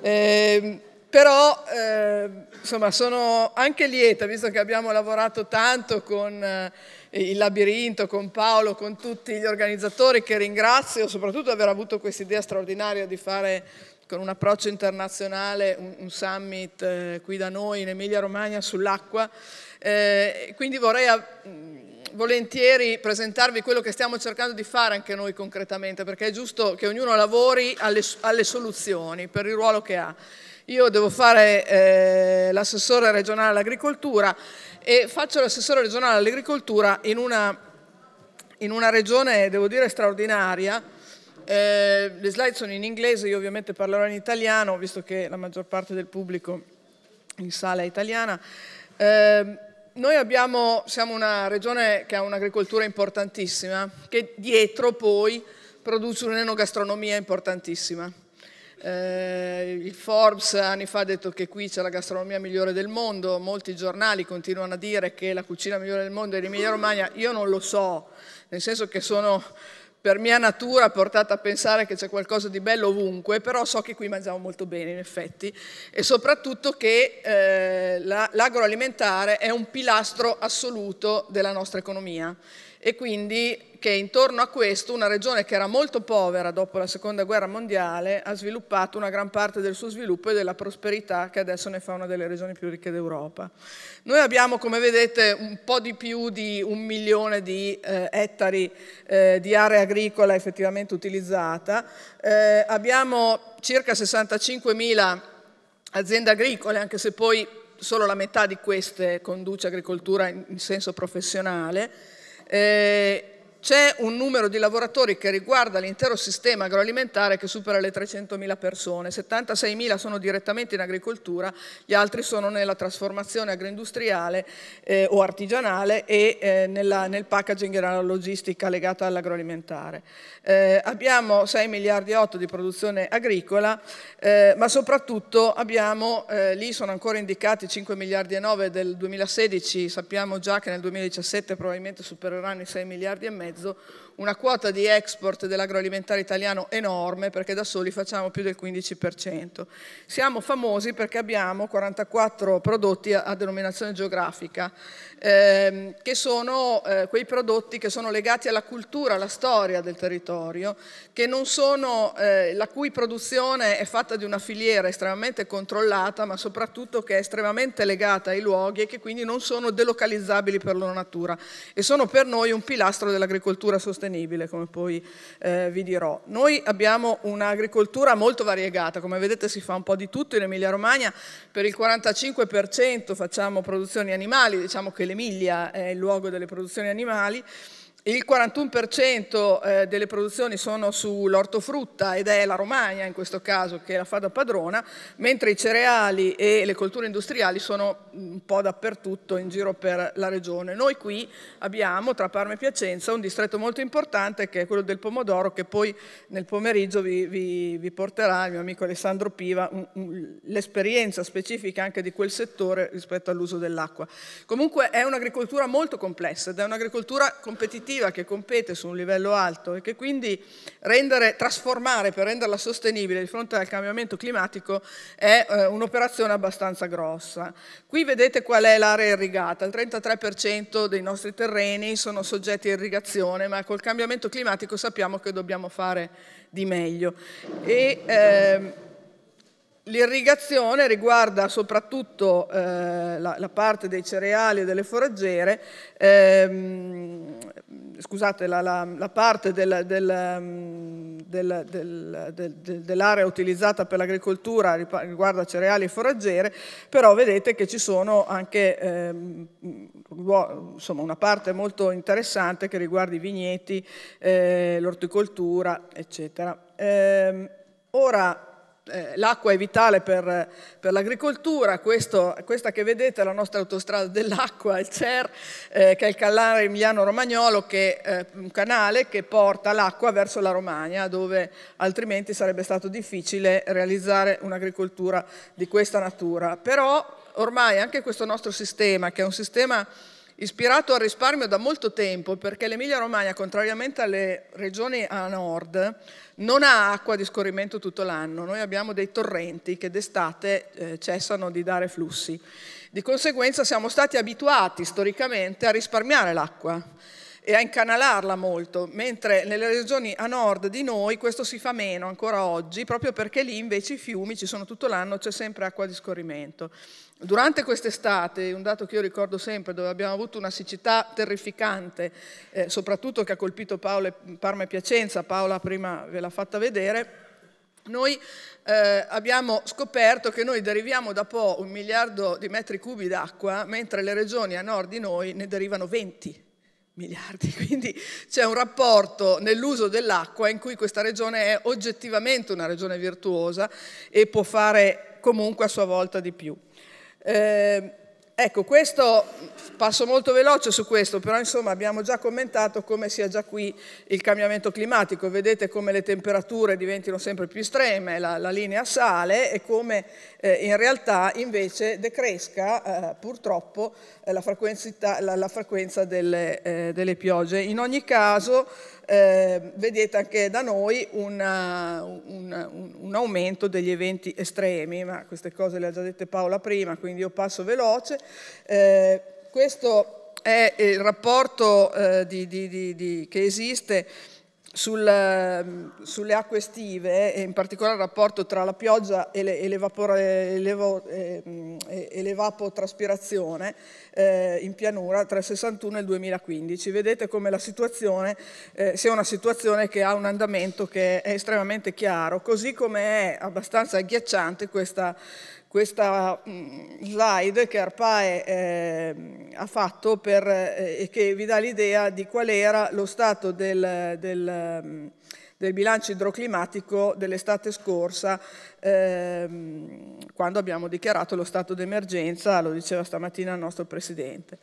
Ehm, però eh, insomma sono anche lieta, visto che abbiamo lavorato tanto con eh, il labirinto, con Paolo, con tutti gli organizzatori che ringrazio, soprattutto di aver avuto questa idea straordinaria di fare con un approccio internazionale un, un summit eh, qui da noi in Emilia Romagna sull'acqua. Eh, quindi vorrei volentieri presentarvi quello che stiamo cercando di fare anche noi concretamente, perché è giusto che ognuno lavori alle, alle soluzioni per il ruolo che ha. Io devo fare eh, l'assessore regionale all'agricoltura e faccio l'assessore regionale all'agricoltura in una, in una regione, devo dire, straordinaria. Eh, le slide sono in inglese, io ovviamente parlerò in italiano, visto che la maggior parte del pubblico in sala è italiana. Eh, noi abbiamo, siamo una regione che ha un'agricoltura importantissima, che dietro poi produce un'enogastronomia importantissima. Eh, il Forbes anni fa ha detto che qui c'è la gastronomia migliore del mondo, molti giornali continuano a dire che la cucina migliore del mondo è l'Emilia Romagna, io non lo so, nel senso che sono per mia natura portata a pensare che c'è qualcosa di bello ovunque, però so che qui mangiamo molto bene in effetti e soprattutto che eh, l'agroalimentare è un pilastro assoluto della nostra economia e quindi che intorno a questo una regione che era molto povera dopo la seconda guerra mondiale ha sviluppato una gran parte del suo sviluppo e della prosperità che adesso ne fa una delle regioni più ricche d'Europa. Noi abbiamo come vedete un po' di più di un milione di eh, ettari eh, di area agricola effettivamente utilizzata, eh, abbiamo circa 65.000 aziende agricole anche se poi solo la metà di queste conduce agricoltura in, senso professionale. Eh, c'è un numero di lavoratori che riguarda l'intero sistema agroalimentare che supera le 300.000 persone, 76.000 sono direttamente in agricoltura, gli altri sono nella trasformazione agroindustriale eh, o artigianale e eh, nella, nel packaging e nella logistica legata all'agroalimentare. Eh, abbiamo 6 miliardi e 8 di produzione agricola, eh, ma soprattutto abbiamo, eh, lì sono ancora indicati 5 miliardi e 9 del 2016, sappiamo già che nel 2017 probabilmente supereranno i 6 miliardi e mezzo, so una quota di export dell'agroalimentare italiano enorme perché da soli facciamo più del 15%. Siamo famosi perché abbiamo 44 prodotti a, denominazione geografica, ehm, che sono eh, quei prodotti che sono legati alla cultura, alla storia del territorio, sono, eh, la cui produzione è fatta di una filiera estremamente controllata, ma soprattutto che è estremamente legata ai luoghi e che quindi non sono delocalizzabili per loro natura e sono per noi un pilastro dell'agricoltura sostenibile sostenibile, come poi eh, vi dirò. Noi abbiamo un'agricoltura molto variegata, come vedete si fa un po' di tutto in Emilia Romagna, per il 45% facciamo produzioni animali, diciamo che l'Emilia è il luogo delle produzioni animali, il 41% eh, delle produzioni sono sull'ortofrutta ed è la Romagna in questo caso che la fa da padrona, mentre i cereali e le colture industriali sono un po' dappertutto in giro per la regione. Noi qui abbiamo tra Parma e Piacenza un distretto molto importante che è quello del pomodoro che poi nel pomeriggio vi, vi, vi porterà il mio amico Alessandro Piva l'esperienza specifica anche di quel settore rispetto all'uso dell'acqua. Comunque è un'agricoltura molto complessa ed è un'agricoltura competitiva produttiva che compete su un livello alto e che quindi rendere, trasformare per renderla sostenibile di fronte al cambiamento climatico è eh, un'operazione abbastanza grossa. Qui vedete qual è l'area irrigata, il 33% dei nostri terreni sono soggetti a irrigazione, ma col cambiamento climatico sappiamo che dobbiamo fare di meglio. E, ehm, L'irrigazione riguarda soprattutto eh, la, la, parte dei cereali e delle foraggere, ehm, scusate, la, la, la parte del, del, mm, del, dell'area utilizzata per l'agricoltura riguarda cereali e foraggiere, però vedete che ci sono anche ehm, insomma, una parte molto interessante che riguarda i vigneti, eh, l'orticoltura, eccetera. Eh, ora, eh, l'acqua è vitale per, per l'agricoltura, Questo, questa che vedete è la nostra autostrada dell'acqua, il CER, eh, che è il canale Emiliano-Romagnolo, che è eh, un canale che porta l'acqua verso la Romagna, dove altrimenti sarebbe stato difficile realizzare un'agricoltura di questa natura. Però ormai anche questo nostro sistema, che è un sistema ispirato al risparmio da molto tempo perché l'Emilia Romagna, contrariamente alle regioni a nord, non ha acqua di scorrimento tutto l'anno, noi abbiamo dei torrenti che d'estate eh, cessano di dare flussi. Di conseguenza siamo stati abituati storicamente a risparmiare l'acqua e a incanalarla molto, mentre nelle regioni a nord di noi questo si fa meno ancora oggi, proprio perché lì invece i fiumi ci sono tutto l'anno, c'è sempre acqua di scorrimento. Durante quest'estate, un dato che io ricordo sempre, dove abbiamo avuto una siccità terrificante, eh, soprattutto che ha colpito Paolo, Parma e Piacenza, Paola prima ve l'ha fatta vedere, noi eh, abbiamo scoperto che noi deriviamo da Po un miliardo di metri cubi d'acqua, mentre le regioni a nord di noi ne derivano 20 miliardi, quindi c'è un rapporto nell'uso dell'acqua in cui questa regione è oggettivamente una regione virtuosa e può fare comunque a sua volta di più. Eh, ecco, questo, passo molto veloce su questo, però insomma abbiamo già commentato come sia già qui il cambiamento climatico, vedete come le temperature diventino sempre più estreme, la, la linea sale e come eh, in realtà invece decresca eh, purtroppo la, la, la frequenza delle, eh, delle, piogge. In ogni caso eh, vedete anche da noi una, un, un, un, aumento degli eventi estremi, ma queste cose le ha già dette Paola prima, quindi io passo veloce. Eh, questo è il rapporto eh, di, di, di, che esiste sul, ehm, sulle acque estive e in particolare il rapporto tra la pioggia e, le, e, elevo, ehm, e, e l'evapotraspirazione eh, in pianura tra il 61 e il 2015. Vedete come la situazione eh, sia una situazione che ha un andamento che è estremamente chiaro, così come è abbastanza agghiacciante questa questa mm, slide che Arpae eh, ha fatto eh, e eh, che vi dà l'idea di qual era lo stato del, del, mm, del bilancio idroclimatico dell'estate scorsa eh, quando abbiamo dichiarato lo stato d'emergenza, lo diceva stamattina il nostro Presidente.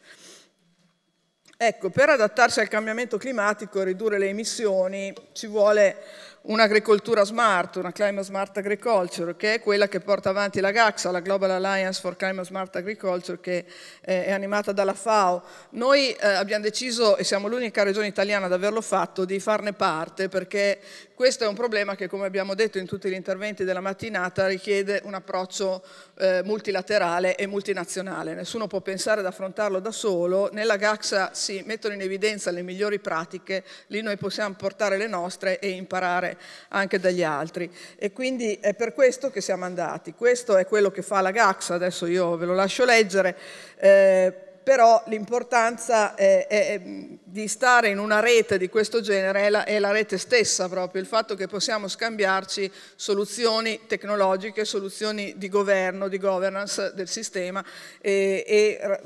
Ecco, per adattarsi al cambiamento climatico e ridurre le emissioni ci vuole un'agricoltura smart, una Climate Smart Agriculture, che è quella che porta avanti la GAXA, la Global Alliance for Climate Smart Agriculture, che eh, è animata dalla FAO. Noi eh, abbiamo deciso, e siamo l'unica regione italiana ad averlo fatto, di farne parte, perché questo è un problema che, come abbiamo detto in tutti gli interventi della mattinata, richiede un approccio eh, multilaterale e multinazionale. Nessuno può pensare ad affrontarlo da solo. Nella GAXA si mettono in evidenza le migliori pratiche, lì noi possiamo portare le nostre e imparare anche dagli altri. E quindi è per questo che siamo andati. Questo è quello che fa la Gax, adesso io ve lo lascio leggere. Eh, però l'importanza eh, è, è, mm, di stare in una rete di questo genere è la, è la, rete stessa proprio, il fatto che possiamo scambiarci soluzioni tecnologiche, soluzioni di governo, di governance del sistema e, e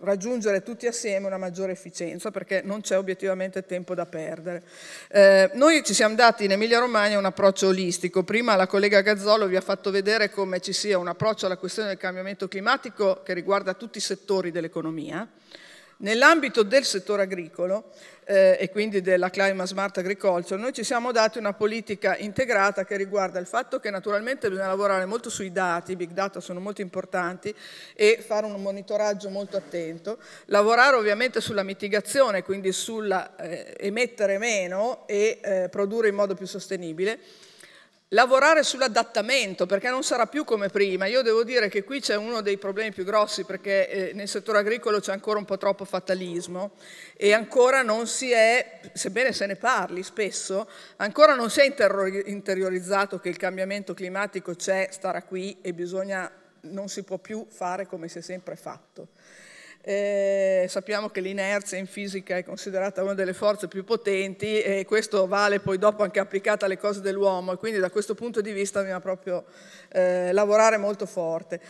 raggiungere tutti assieme una maggiore efficienza perché non c'è obiettivamente tempo da perdere. Eh, noi ci siamo dati in Emilia Romagna un approccio olistico, prima la collega Gazzolo vi ha fatto vedere come ci sia un approccio alla questione del cambiamento climatico che riguarda tutti i settori dell'economia dell'economia, Nell'ambito del settore agricolo eh, e quindi della Climate Smart Agriculture noi ci siamo dati una politica integrata che riguarda il fatto che naturalmente bisogna lavorare molto sui dati, i big data sono molto importanti e fare un monitoraggio molto attento, lavorare ovviamente sulla mitigazione, quindi sulla eh, emettere meno e eh, produrre in modo più sostenibile lavorare sull'adattamento perché non sarà più come prima. Io devo dire che qui c'è uno dei problemi più grossi perché eh, nel settore agricolo c'è ancora un po' troppo fatalismo e ancora non si è, sebbene se ne parli spesso, ancora non si è interiorizzato che il cambiamento climatico c'è, starà qui e bisogna, non si può più fare come si è sempre fatto. Eh, sappiamo che l'inerzia in fisica è considerata una delle forze più potenti e questo vale poi dopo anche applicata alle cose dell'uomo e quindi da questo punto di vista bisogna proprio eh, lavorare molto forte.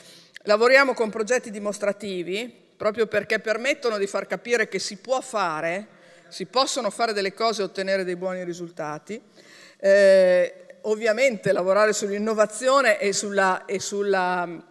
Lavoriamo con progetti dimostrativi proprio perché permettono di far capire che si può fare, si possono fare delle cose e ottenere dei buoni risultati. Eh, ovviamente lavorare sull'innovazione e sulla, e sulla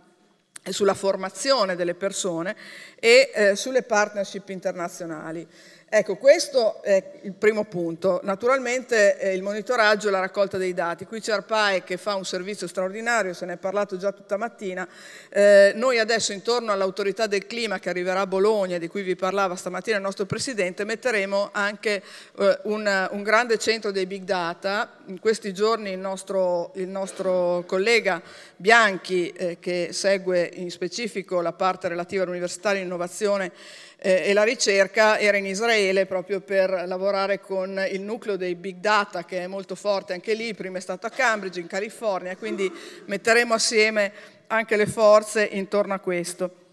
sulla formazione delle persone e eh, sulle partnership internazionali. Ecco, questo è il primo punto. Naturalmente eh, il monitoraggio e la raccolta dei dati. Qui c'è ARPAE che fa un servizio straordinario, se ne è parlato già tutta mattina. Eh, noi adesso intorno all'autorità del clima che arriverà a Bologna, di cui vi parlava stamattina il nostro Presidente, metteremo anche eh, un, un, grande centro dei big data. In questi giorni il nostro, il nostro collega Bianchi, eh, che segue in specifico la parte relativa all'università e all'innovazione, eh, e la ricerca era in Israele proprio per lavorare con il nucleo dei big data che è molto forte anche lì, prima è stato a Cambridge in California, quindi metteremo assieme anche le forze intorno a questo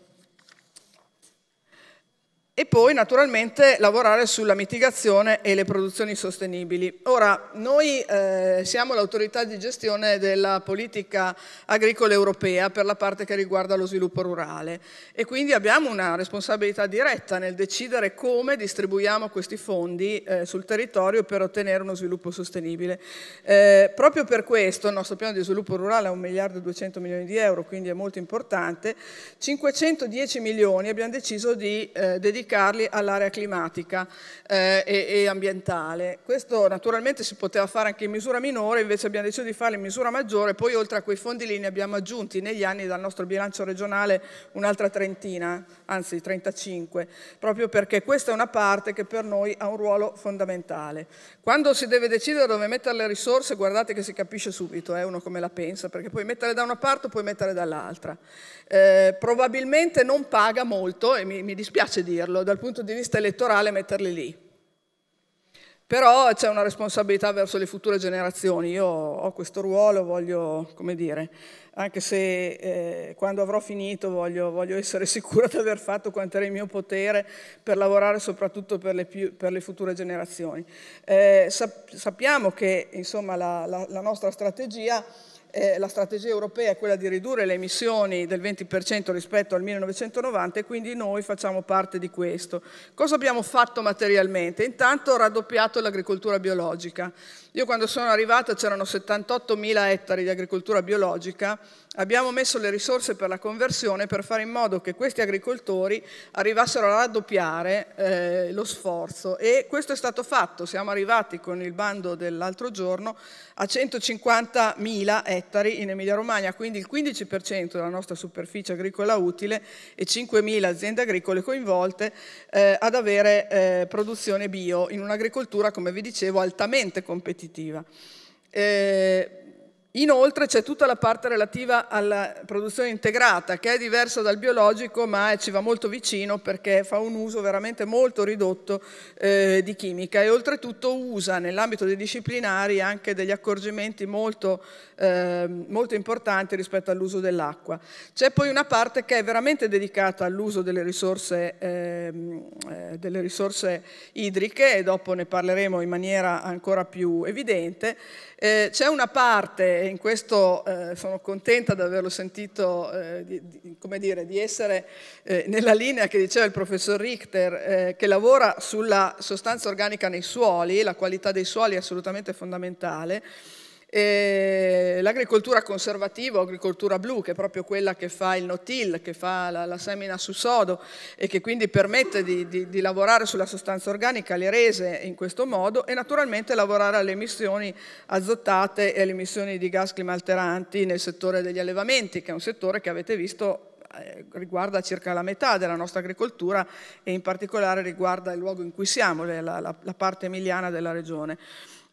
e poi naturalmente lavorare sulla mitigazione e le produzioni sostenibili. Ora, noi eh, siamo l'autorità di gestione della politica agricola europea per la parte che riguarda lo sviluppo rurale e quindi abbiamo una responsabilità diretta nel decidere come distribuiamo questi fondi eh, sul territorio per ottenere uno sviluppo sostenibile. Eh, proprio per questo il nostro piano di sviluppo rurale è 1 miliardo e 200 milioni di euro, quindi è molto importante, 510 milioni abbiamo deciso di eh, dedicare dedicarli all'area climatica eh, e, e, ambientale. Questo naturalmente si poteva fare anche in misura minore, invece abbiamo deciso di farlo in misura maggiore, poi oltre a quei fondi lì ne abbiamo aggiunti negli anni dal nostro bilancio regionale un'altra trentina, anzi 35, proprio perché questa è una parte che per noi ha un ruolo fondamentale. Quando si deve decidere dove mettere le risorse, guardate che si capisce subito, eh, uno come la pensa, perché puoi mettere da una parte o puoi mettere dall'altra. Eh, probabilmente non paga molto, e mi, mi dispiace dirlo, poterlo dal punto di vista elettorale metterli lì. Però c'è una responsabilità verso le future generazioni. Io ho questo ruolo, voglio, come dire, anche se eh, quando avrò finito voglio, voglio, essere sicura di aver fatto quanto era in mio potere per lavorare soprattutto per le, più, per le future generazioni. Eh, sappiamo che insomma, la, la, la nostra strategia eh, la strategia europea è quella di ridurre le emissioni del 20% rispetto al 1990 e quindi noi facciamo parte di questo. Cosa abbiamo fatto materialmente? Intanto raddoppiato l'agricoltura biologica. Io quando sono arrivata c'erano 78.000 ettari di agricoltura biologica, abbiamo messo le risorse per la conversione per fare in modo che questi agricoltori arrivassero a raddoppiare eh, lo sforzo e questo è stato fatto, siamo arrivati con il bando dell'altro giorno a 150.000 ettari in Emilia Romagna, quindi il 15% della nostra superficie agricola utile e 5.000 aziende agricole coinvolte eh, ad avere eh, produzione bio in un'agricoltura, come vi dicevo, altamente competitiva competitiva. Eh, Inoltre c'è tutta la parte relativa alla produzione integrata, che è diversa dal biologico ma ci va molto vicino perché fa un uso veramente molto ridotto eh, di chimica e oltretutto usa nell'ambito dei disciplinari anche degli accorgimenti molto, eh, molto importanti rispetto all'uso dell'acqua. C'è poi una parte che è veramente dedicata all'uso delle, ehm, eh, delle risorse idriche e dopo ne parleremo in maniera ancora più evidente eh, c'è una parte, in questo eh, sono contenta di averlo sentito, eh, di, di, come dire, di essere eh, nella linea che diceva il professor Richter, eh, che lavora sulla sostanza organica nei suoli, la qualità dei suoli è assolutamente fondamentale, eh, l'agricoltura conservativa, o agricoltura blu, che è proprio quella che fa il no-till, che fa la, la, semina su sodo e che quindi permette di, di, di, lavorare sulla sostanza organica, le rese in questo modo e naturalmente lavorare alle emissioni azotate e alle emissioni di gas climalteranti nel settore degli allevamenti, che è un settore che avete visto eh, riguarda circa la metà della nostra agricoltura e in particolare riguarda il luogo in cui siamo, cioè la, la, la parte emiliana della regione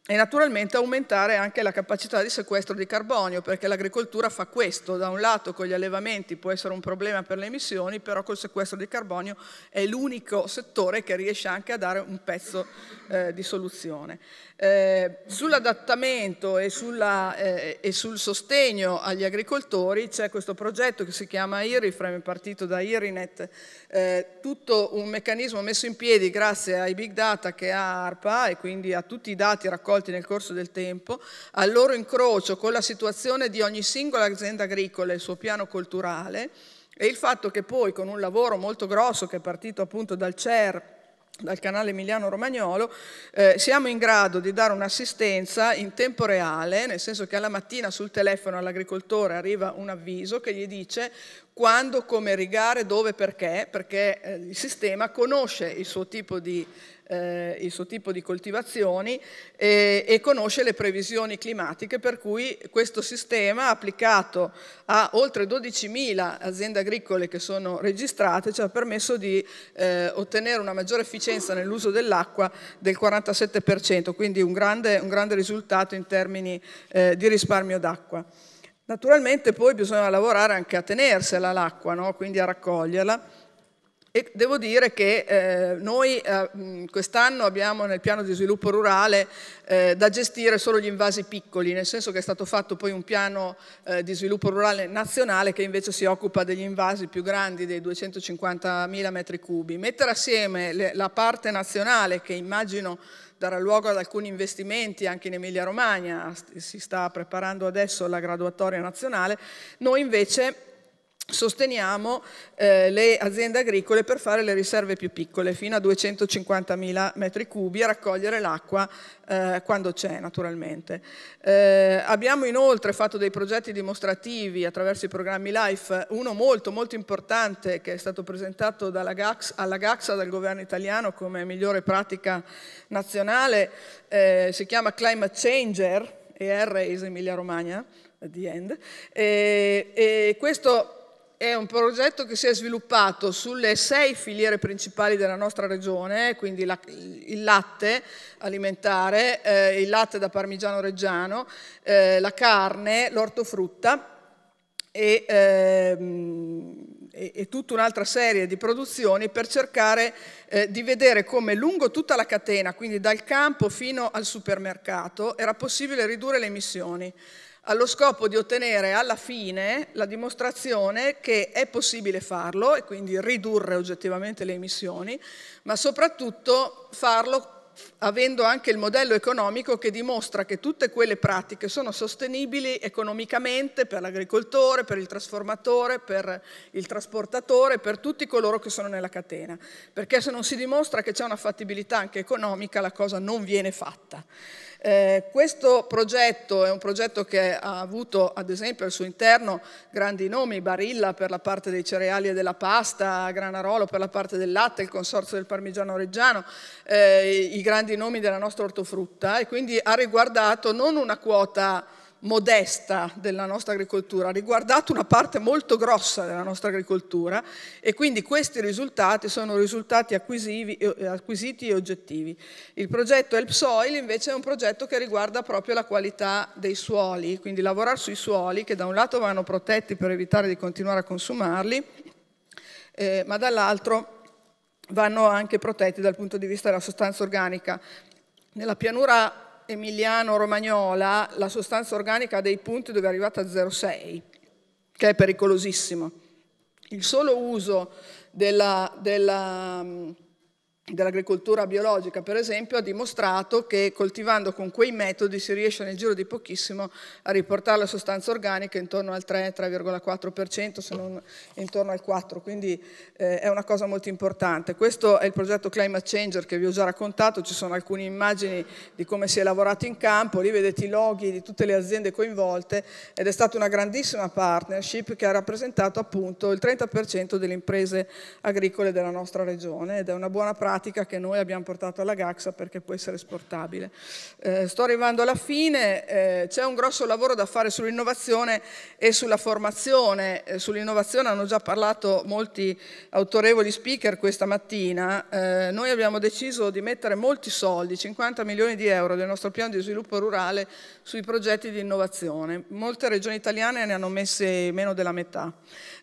e naturalmente aumentare anche la capacità di sequestro di carbonio, perché l'agricoltura fa questo, da un lato con gli allevamenti può essere un problema per le emissioni, però col sequestro di carbonio è l'unico settore che riesce anche a dare un pezzo eh, di soluzione. Eh, Sull'adattamento e, eh, e, sul sostegno agli agricoltori c'è questo progetto che si chiama IRIFREM, partito da IRINET, eh, tutto un meccanismo messo in piedi grazie ai big data che ha ARPA e quindi a tutti i dati raccolti raccolti nel corso del tempo, al loro incrocio con la situazione di ogni singola azienda agricola e il suo piano culturale e il fatto che poi con un lavoro molto grosso che è partito appunto dal CER dal canale Emiliano Romagnolo, eh, siamo in grado di dare un'assistenza in tempo reale, nel senso che alla mattina sul telefono all'agricoltore arriva un avviso che gli dice quando, come rigare, dove, perché, perché eh, il sistema conosce il suo tipo di eh, il suo tipo di coltivazioni eh, e conosce le previsioni climatiche per cui questo sistema applicato a oltre 12.000 aziende agricole che sono registrate ci ha permesso di eh, ottenere una maggiore efficienza nell'uso dell'acqua del 47%, quindi un grande, un grande risultato in termini eh, di risparmio d'acqua. Naturalmente poi bisogna lavorare anche a tenersela l'acqua, no? quindi a raccoglierla e devo dire che eh, noi eh, mm, quest'anno abbiamo nel piano di sviluppo rurale eh, da gestire solo gli invasi piccoli, nel senso che è stato fatto poi un piano eh, di sviluppo rurale nazionale che invece si occupa degli invasi più grandi, dei 250.000 metri cubi. Mettere assieme le, la parte nazionale, che immagino darà luogo ad alcuni investimenti anche in Emilia Romagna, si sta preparando adesso la graduatoria nazionale, noi invece sosteniamo eh, le aziende agricole per fare le riserve più piccole, fino a 250.000 metri cubi, a raccogliere l'acqua eh, quando c'è naturalmente. Eh, abbiamo inoltre fatto dei progetti dimostrativi attraverso i programmi LIFE, uno molto molto importante che è stato presentato dalla GAX, alla GAXA dal governo italiano come migliore pratica nazionale, eh, si chiama Climate Changer, ER is Emilia Romagna, at the end, e, e questo è un progetto che si è sviluppato sulle sei filiere principali della nostra regione, quindi la, il latte alimentare, eh, il latte da parmigiano reggiano, eh, la carne, l'ortofrutta e, eh, e, e, tutta un'altra serie di produzioni per cercare eh, di vedere come lungo tutta la catena, quindi dal campo fino al supermercato, era possibile ridurre le emissioni allo scopo di ottenere alla fine la dimostrazione che è possibile farlo e quindi ridurre oggettivamente le emissioni, ma soprattutto farlo avendo anche il modello economico che dimostra che tutte quelle pratiche sono sostenibili economicamente per l'agricoltore, per il trasformatore, per il trasportatore, per tutti coloro che sono nella catena. Perché se non si dimostra che c'è una fattibilità anche economica, la cosa non viene fatta. Eh, questo progetto è un progetto che ha avuto ad esempio al suo interno grandi nomi, Barilla per la parte dei cereali e della pasta, Granarolo per la parte del latte, il consorzio del Parmigiano Reggiano, eh, i grandi nomi della nostra ortofrutta e quindi ha riguardato non una quota modesta della nostra agricoltura, ha riguardato una parte molto grossa della nostra agricoltura e quindi questi risultati sono risultati eh, acquisiti e oggettivi. Il progetto Help Soil invece è un progetto che riguarda proprio la qualità dei suoli, quindi lavorare sui suoli che da un lato vanno protetti per evitare di continuare a consumarli, eh, ma dall'altro vanno anche protetti dal punto di vista della sostanza organica. Nella pianura emiliano-romagnola la sostanza organica ha dei punti dove è arrivata a 0,6, che è pericolosissimo. Il solo uso della, della dell'agricoltura biologica, per esempio, ha dimostrato che coltivando con quei metodi si riesce nel giro di pochissimo a riportare la sostanza organica intorno al 3-3,4%, se non intorno al 4%, quindi eh, è una cosa molto importante. Questo è il progetto Climate Changer che vi ho già raccontato, ci sono alcune immagini di come si è lavorato in campo, lì vedete i loghi di tutte le aziende coinvolte ed è stata una grandissima partnership che ha rappresentato appunto il 30% delle imprese agricole della nostra regione ed è una buona pratica pratica che noi abbiamo portato alla Gaxa perché può essere esportabile. Eh, sto arrivando alla fine, eh, c'è un grosso lavoro da fare sull'innovazione e sulla formazione. Eh, sull'innovazione hanno già parlato molti autorevoli speaker questa mattina. Eh, noi abbiamo deciso di mettere molti soldi, 50 milioni di euro del nostro piano di sviluppo rurale sui progetti di innovazione. Molte regioni italiane ne hanno messe meno della metà.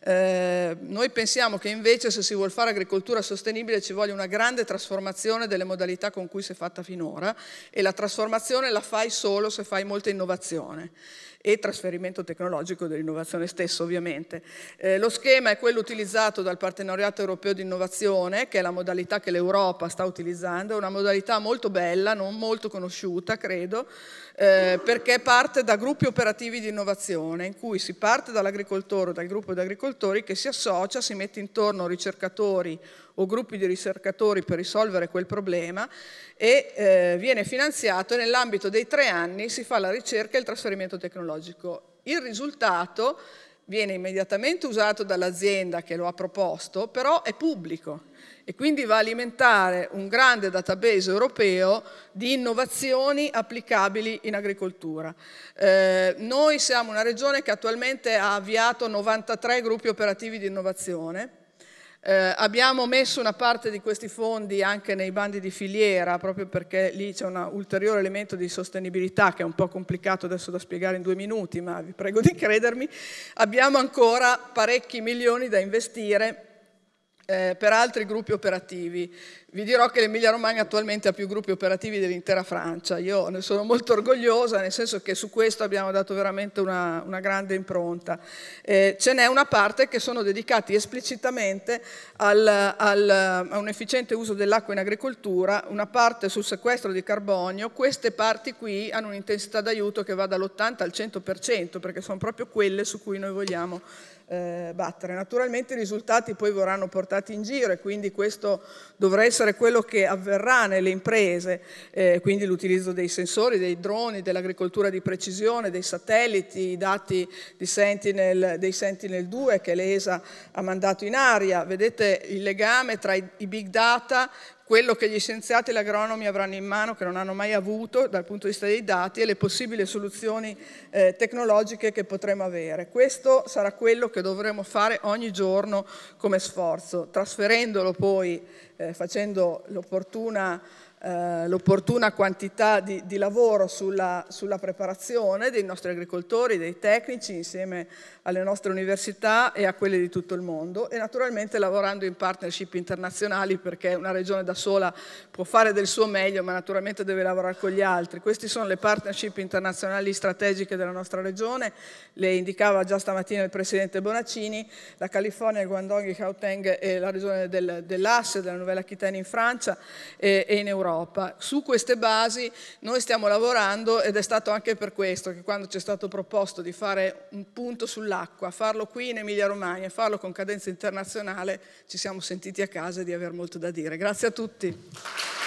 Eh, noi pensiamo che invece se si vuole fare agricoltura sostenibile ci voglia una grande grande trasformazione delle modalità con cui si è fatta finora e la trasformazione la fai solo se fai molta innovazione e trasferimento tecnologico dell'innovazione stessa ovviamente. Eh, lo schema è quello utilizzato dal Partenariato Europeo di Innovazione, che è la modalità che l'Europa sta utilizzando, è una modalità molto bella, non molto conosciuta credo, eh, perché parte da gruppi operativi di innovazione in cui si parte dall'agricoltore o dal gruppo di agricoltori che si associa, si mette intorno ricercatori o gruppi di ricercatori per risolvere quel problema e eh, viene finanziato e nell'ambito dei tre anni si fa la ricerca e il trasferimento tecnologico. Il risultato viene immediatamente usato dall'azienda che lo ha proposto, però è pubblico e quindi va a alimentare un grande database europeo di innovazioni applicabili in agricoltura. Eh, noi siamo una regione che attualmente ha avviato 93 gruppi operativi di innovazione, eh, abbiamo messo una parte di questi fondi anche nei bandi di filiera, proprio perché lì c'è un ulteriore elemento di sostenibilità che è un po' complicato adesso da spiegare in due minuti, ma vi prego di credermi. Abbiamo ancora parecchi milioni da investire eh, per altri gruppi operativi. Vi dirò che l'Emilia Romagna attualmente ha più gruppi operativi dell'intera Francia. Io ne sono molto orgogliosa, nel senso che su questo abbiamo dato veramente una, una grande impronta. Eh, ce n'è una parte che sono dedicati esplicitamente al, al, a un efficiente uso dell'acqua in agricoltura, una parte sul sequestro di carbonio. Queste parti qui hanno un'intensità d'aiuto che va dall'80 al 100%, perché sono proprio quelle su cui noi vogliamo eh, battere. Naturalmente i risultati poi verranno portati in giro e quindi questo dovrà essere quello che avverrà nelle imprese, eh, quindi l'utilizzo dei sensori, dei droni, dell'agricoltura di precisione, dei satelliti, i dati Sentinel, dei Sentinel 2 che l'ESA ha mandato in aria. Vedete il legame tra i big data quello che gli scienziati e gli agronomi avranno in mano, che non hanno mai avuto dal punto di vista dei dati, e le possibili soluzioni eh, tecnologiche che potremo avere. Questo sarà quello che dovremo fare ogni giorno come sforzo, trasferendolo poi, eh, facendo l'opportuna eh, l'opportuna quantità di, di lavoro sulla, sulla, preparazione dei nostri agricoltori, dei tecnici, insieme alle nostre università e a quelle di tutto il mondo e naturalmente lavorando in partnership internazionali perché una regione da sola può fare del suo meglio ma naturalmente deve lavorare con gli altri. Queste sono le partnership internazionali strategiche della nostra regione, le indicava già stamattina il Presidente Bonaccini, la California, il Guangdong, il Gauteng e la regione del, dell'Asse, della Novella Aquitaine in Francia e, e in Europa. Europa. Su queste basi noi stiamo lavorando ed è stato anche per questo che quando ci è stato proposto di fare un punto sull'acqua, farlo qui in Emilia Romagna, e farlo con cadenza internazionale, ci siamo sentiti a casa di aver molto da dire. Grazie a tutti.